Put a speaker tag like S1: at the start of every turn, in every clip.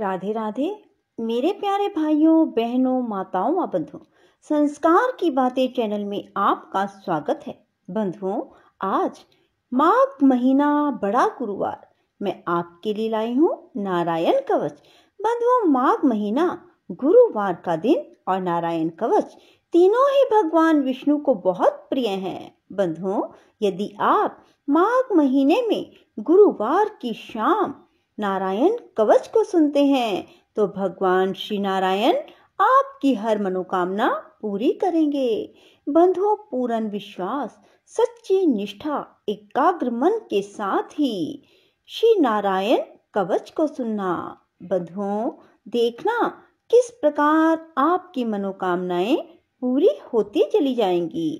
S1: राधे राधे मेरे प्यारे भाइयों बहनों माताओं व बंधुओं संस्कार की बातें चैनल में आपका स्वागत है बंधुओं आज माघ महीना बड़ा गुरुवार मैं आपके लिए लाई हूँ नारायण कवच बंधुओं माघ महीना गुरुवार का दिन और नारायण कवच तीनों ही भगवान विष्णु को बहुत प्रिय हैं बंधुओं यदि आप माघ महीने में गुरुवार की शाम नारायण कवच को सुनते हैं तो भगवान श्री नारायण आपकी हर मनोकामना पूरी करेंगे बंधु पूर्ण विश्वास सच्ची निष्ठा एकाग्र मन के साथ ही श्री नारायण कवच को सुनना बंधुओं देखना किस प्रकार आपकी मनोकामनाएं पूरी होती चली जाएंगी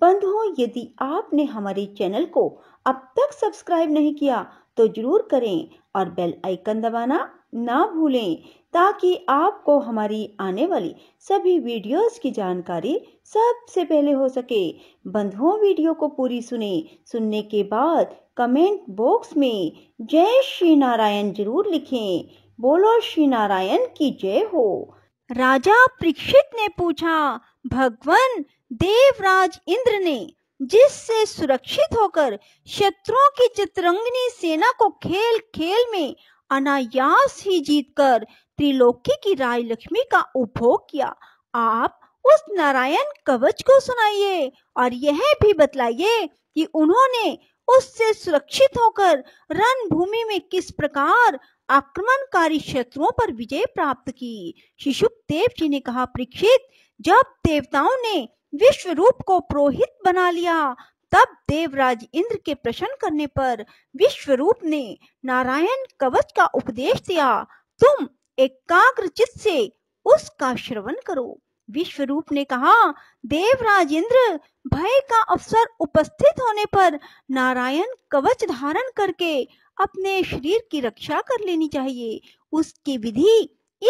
S1: बंधुओं यदि आपने हमारे चैनल को अब तक सब्सक्राइब नहीं किया तो ज़रूर करें और बेल आइकन दबाना ना भूलें ताकि आपको हमारी आने वाली सभी वीडियोस की जानकारी सबसे पहले हो सके बंधुओं वीडियो को पूरी सुने सुनने के बाद कमेंट बॉक्स में जय श्री नारायण जरूर लिखें बोलो श्री नारायण की जय हो राजा परीक्षित ने पूछा भगवान देवराज इंद्र ने जिससे सुरक्षित होकर शत्रुओं की चित्रंगनी सेना को खेल खेल में अनायास ही जीतकर त्रिलोकी की राय लक्ष्मी का उपभोग किया आप उस नारायण कवच को सुनाइए और यह भी बतलाइए कि उन्होंने उससे सुरक्षित होकर रणभूमि में किस प्रकार आक्रमणकारी शत्रुओं पर विजय प्राप्त की देव जी ने कहा परीक्षित जब देवताओं ने विश्व रूप को पुरोहित बना लिया तब देवराज इंद्र के प्रश्न करने पर विश्व रूप ने नारायण कवच का उपदेश दिया तुम एकाग्र चित से उसका श्रवण करो विश्व रूप ने कहा देवराज इंद्र भय का अवसर उपस्थित होने पर नारायण कवच धारण करके अपने शरीर की रक्षा कर लेनी चाहिए उसकी विधि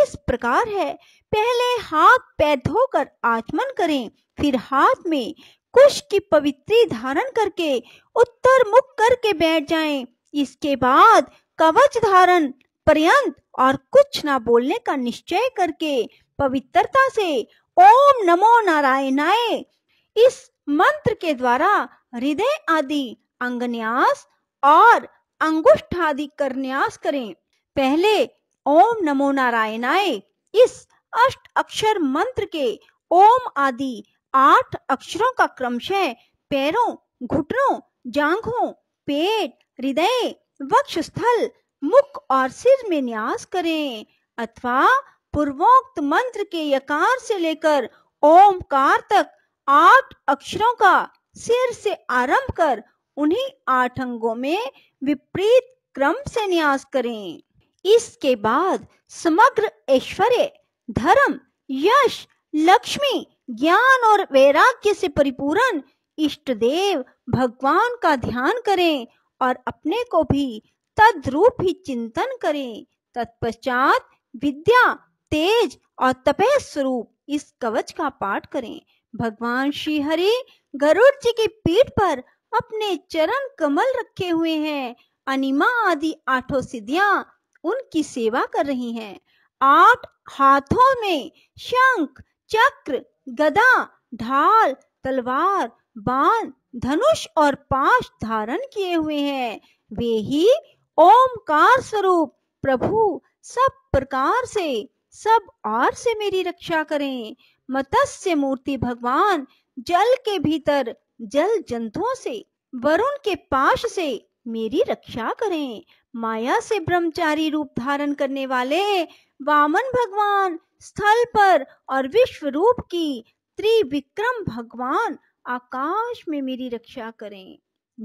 S1: इस प्रकार है पहले हाथ पैर धोकर आचमन करें फिर हाथ में कुश की पवित्री धारण करके उत्तर मुख करके बैठ जाएं। इसके बाद कवच धारण पर्यंत और कुछ ना बोलने का निश्चय करके पवित्रता से ओम नमो नारायणाय इस मंत्र के द्वारा हृदय आदि अंगन्यास और अंगुष्ठ आदि करन्यास करें पहले ओम नमो नारायणाय इस अष्ट अक्षर मंत्र के ओम आदि आठ अक्षरों का क्रमशः पैरों घुटनों जांघों पेट हृदय वक्ष स्थल मुख और सिर में न्यास करें अथवा पूर्वोक्त मंत्र के यकार से लेकर ओमकार तक आठ अक्षरों का सिर से आरंभ कर उन्हीं आठ अंगों में विपरीत क्रम से न्यास करें इसके बाद समग्र ऐश्वर्य धर्म यश लक्ष्मी ज्ञान और वैराग्य से परिपूर्ण इष्ट देव भगवान का ध्यान करें और अपने को भी तद्रूप ही चिंतन करें तत्पश्चात विद्या तेज और तपेश स्वरूप इस कवच का पाठ करें भगवान श्री हरि गरुड़ जी की पीठ पर अपने चरण कमल रखे हुए हैं अनिमा आदि आठों सिद्धियां उनकी सेवा कर रही हैं आठ हाथों में शंख चक्र गदा ढाल तलवार बाण धनुष और पाश धारण किए हुए हैं वे ही ओमकार स्वरूप प्रभु सब प्रकार से सब और से मेरी रक्षा करें मत्स्य मूर्ति भगवान जल के भीतर जल जंतुओं से वरुण के पाश से मेरी रक्षा करें माया से ब्रह्मचारी रूप धारण करने वाले वामन भगवान स्थल पर और विश्व रूप की त्रिविक्रम भगवान आकाश में मेरी रक्षा करें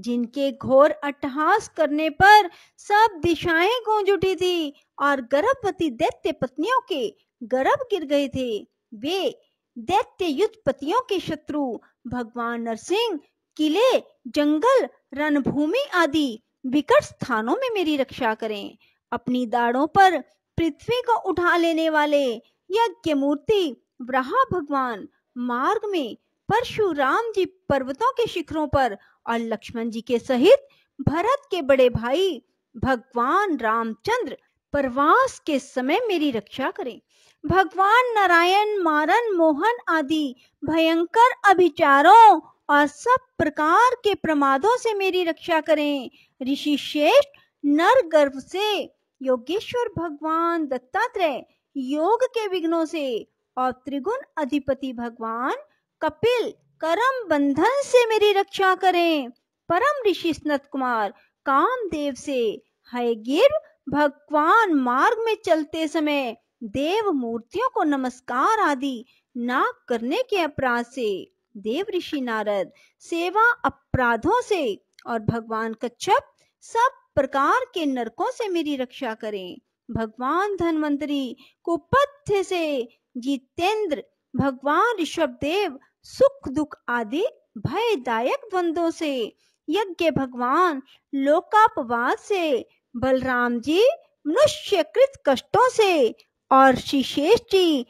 S1: जिनके घोर अट्टहास करने पर सब दिशाएं गूंज उठी थी और गर्भवती दैत्य पत्नियों के गर्भ गिर गए थे वे दैत्य युद्ध पतियों के शत्रु भगवान नरसिंह किले जंगल रणभूमि आदि विकट स्थानों में मेरी रक्षा करें अपनी दाढ़ों पर पृथ्वी को उठा लेने वाले यज्ञ मूर्ति ब्रहा भगवान मार्ग में परशुराम जी पर्वतों के शिखरों पर और लक्ष्मण जी के सहित भरत के बड़े भाई भगवान रामचंद्र प्रवास के समय मेरी रक्षा करें भगवान नारायण मारन मोहन आदि भयंकर अभिचारों और सब प्रकार के प्रमादों से मेरी रक्षा करें ऋषि श्रेष्ठ नर गर्भ से योगेश्वर भगवान दत्तात्रेय योग के विघ्नों से और त्रिगुण अधिपति भगवान कपिल कर्म बंधन से मेरी रक्षा करें परम ऋषि स्नत कुमार कामदेव से हय गिर भगवान मार्ग में चलते समय देव मूर्तियों को नमस्कार आदि ना करने के अपराध से देव ऋषि नारद सेवा अपराधों से और भगवान कच्छप सब प्रकार के नरकों से मेरी रक्षा करें भगवान धनवंतरी को पथ्य से जितेंद्र भगवान देव सुख दुख आदि भयदायक द्वंदो से यज्ञ भगवान लोकापवाद से बलराम जी मनुष्यकृत कष्टों से और शिशेष जी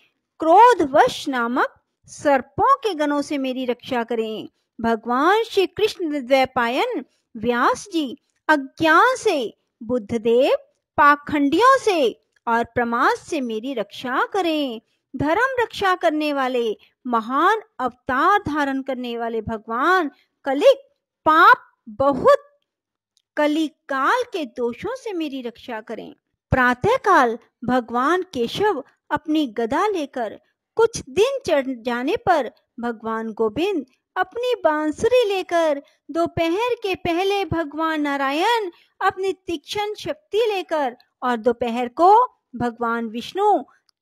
S1: क्रोधवश नामक सर्पों के गणों से मेरी रक्षा करें भगवान श्री कृष्ण द्वैपायन व्यास जी अज्ञान से बुद्धदेव पाखंडियों से और प्रमाद से मेरी रक्षा करें धर्म रक्षा करने वाले महान अवतार धारण करने वाले भगवान कलिक पाप बहुत कलिकाल के दोषों से मेरी रक्षा करें प्रातः काल भगवान केशव अपनी गदा लेकर कुछ दिन चढ़ जाने पर भगवान गोविंद अपनी बांसुरी लेकर दोपहर के पहले भगवान नारायण अपनी तीक्षण शक्ति लेकर और दोपहर को भगवान विष्णु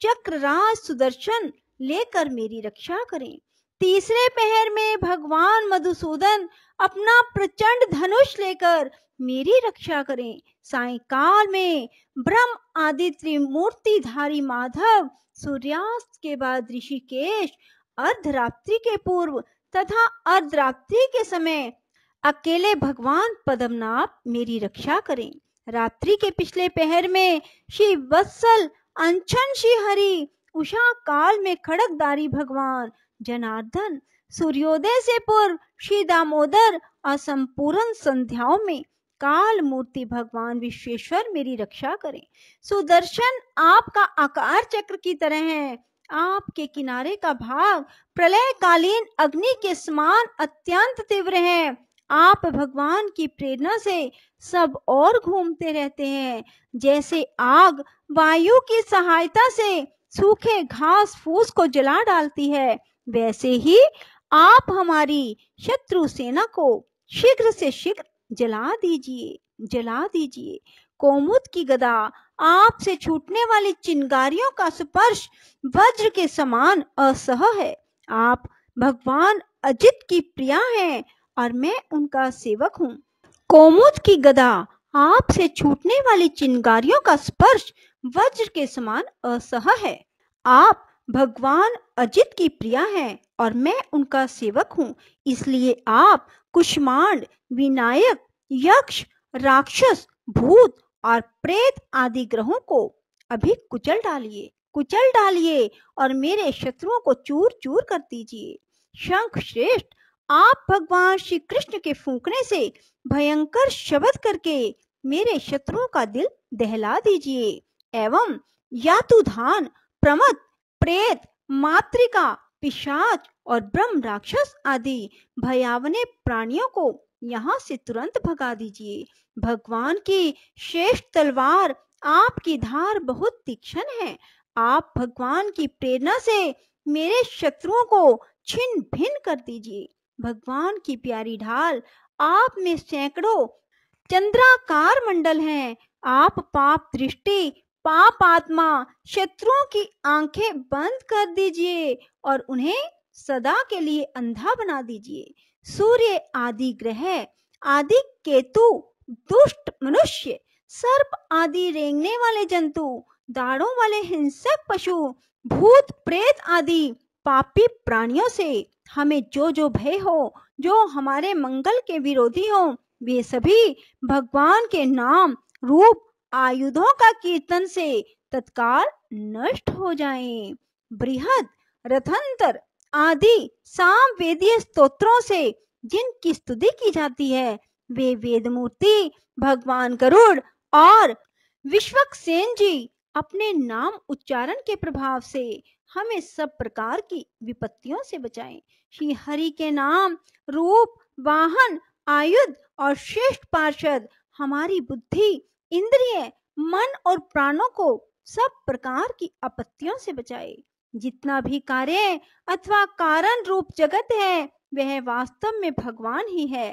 S1: चक्रराज सुदर्शन लेकर मेरी रक्षा करें तीसरे पहर में भगवान मधुसूदन अपना प्रचंड धनुष लेकर मेरी रक्षा करें सायकाल में ब्रह्म आदि त्रिमूर्तिधारी माधव सूर्यास्त के बाद ऋषिकेश अर्धरात्रि के पूर्व तथा अर्धरात्रि के समय अकेले भगवान पद्मनाभ मेरी रक्षा करें रात्रि के पिछले पहर में श्री वत्सल अंशन श्री हरि उषा काल में खड़कदारी भगवान जनार्दन सूर्योदय से पूर्व श्री दामोदर और संपूर्ण संध्याओं में काल मूर्ति भगवान विश्वेश्वर मेरी रक्षा करें सुदर्शन आपका आकार चक्र की तरह है आप के किनारे का भाग प्रलय कालीन अग्नि के समान अत्यंत तीव्र है आप भगवान की प्रेरणा से सब और घूमते रहते हैं जैसे आग वायु की सहायता से सूखे घास फूस को जला डालती है वैसे ही आप हमारी शत्रु सेना को शीघ्र से शीघ्र जला दीजिए जला दीजिए कोमुद की गदा आप से छूटने वाली चिंगारियों का स्पर्श वज्र के समान असह है आप भगवान अजित की प्रिया हैं और मैं उनका सेवक हूँ कोमुद की गदा आपसे छूटने वाली चिंगारियों का स्पर्श वज्र के समान असह है आप भगवान अजित की प्रिया हैं और मैं उनका सेवक हूँ इसलिए आप कुष्मांड विनायक यक्ष राक्षस भूत और प्रेत आदि ग्रहों को अभी कुचल डालिए कुचल डालिए और मेरे शत्रुओं को चूर चूर कर दीजिए शंख श्रेष्ठ आप भगवान श्री कृष्ण के फूंकने से भयंकर शब्द करके मेरे शत्रुओं का दिल दहला दीजिए एवं धान प्रमद प्रेत मातृका पिशाच और ब्रह्म राक्षस आदि भयावने प्राणियों को यहाँ से तुरंत भगा दीजिए भगवान की श्रेष्ठ तलवार आपकी धार बहुत तीक्ष्ण है आप भगवान की प्रेरणा से मेरे शत्रुओं को छिन्न भिन कर दीजिए भगवान की प्यारी ढाल आप में सैकड़ों चंद्राकार मंडल हैं आप पाप दृष्टि पाप आत्मा शत्रुओं की आंखें बंद कर दीजिए और उन्हें सदा के लिए अंधा बना दीजिए सूर्य आदि ग्रह आदि केतु दुष्ट मनुष्य सर्प आदि रेंगने वाले जंतु दाड़ों वाले हिंसक पशु भूत प्रेत आदि पापी प्राणियों से हमें जो जो भय हो जो हमारे मंगल के विरोधी हो वे सभी भगवान के नाम रूप आयुधों का कीर्तन से तत्काल नष्ट हो जाएं। बृहद रथंतर आदि साम वेदीय स्तोत्रों से जिनकी स्तुति की जाती है वे वेद मूर्ति भगवान गरुड़ और सेन जी अपने नाम उच्चारण के प्रभाव से हमें सब प्रकार की विपत्तियों से बचाएं। श्री हरि के नाम रूप वाहन आयुध और श्रेष्ठ पार्षद हमारी बुद्धि इंद्रिय मन और प्राणों को सब प्रकार की आपत्तियों से बचाए जितना भी कार्य अथवा कारण रूप जगत है वह वास्तव में भगवान ही है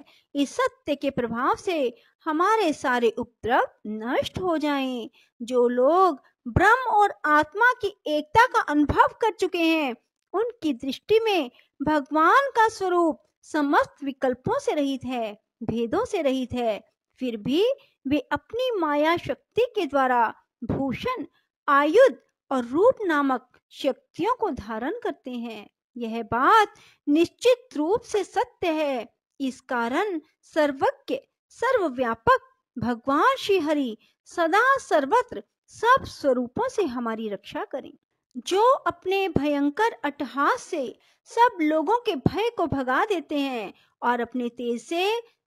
S1: इस सत्य के प्रभाव से हमारे सारे उपद्रव नष्ट हो जाएं। जो लोग ब्रह्म और आत्मा की एकता का अनुभव कर चुके हैं उनकी दृष्टि में भगवान का स्वरूप समस्त विकल्पों से रहित है भेदों से रहित है फिर भी वे अपनी माया शक्ति के द्वारा भूषण आयुध और रूप नामक शक्तियों को धारण करते हैं यह बात निश्चित रूप से सत्य है इस कारण सर्वज्ञ सर्वव्यापक भगवान श्री हरि सदा सर्वत्र सब स्वरूपों से हमारी रक्षा करें जो अपने भयंकर अटहास से सब लोगों के भय को भगा देते हैं और अपने तेज से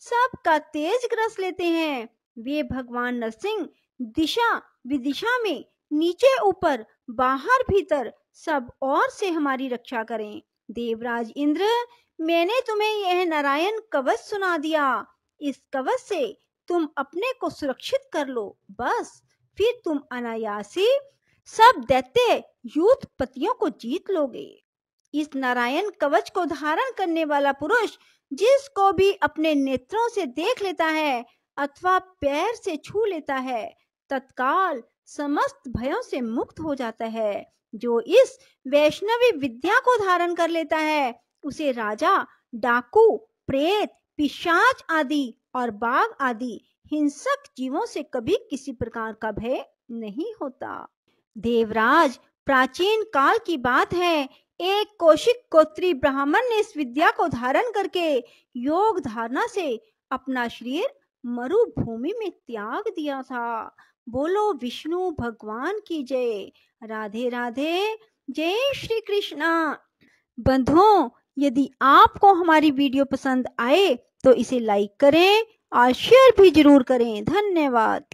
S1: सबका तेज ग्रस लेते हैं वे भगवान नरसिंह दिशा विदिशा में नीचे ऊपर बाहर भीतर सब और से हमारी रक्षा करें देवराज इंद्र मैंने तुम्हें यह नारायण कवच सुना दिया इस कवच से तुम अपने को सुरक्षित कर लो बस फिर तुम अनायासी सब दैत्य युद्ध पतियों को जीत लोगे इस नारायण कवच को धारण करने वाला पुरुष जिसको भी अपने नेत्रों से देख लेता है अथवा पैर से छू लेता है तत्काल समस्त भयों से मुक्त हो जाता है जो इस वैष्णवी विद्या को धारण कर लेता है उसे राजा डाकू प्रेत पिशाच आदि और बाघ आदि हिंसक जीवों से कभी किसी प्रकार का भय नहीं होता देवराज प्राचीन काल की बात है एक कौशिक गोत्री ब्राह्मण ने इस विद्या को धारण करके योग धारणा से अपना शरीर मरुभूमि में त्याग दिया था बोलो विष्णु भगवान की जय राधे राधे जय श्री कृष्णा बंधुओं यदि आपको हमारी वीडियो पसंद आए तो इसे लाइक करें और शेयर भी जरूर करें धन्यवाद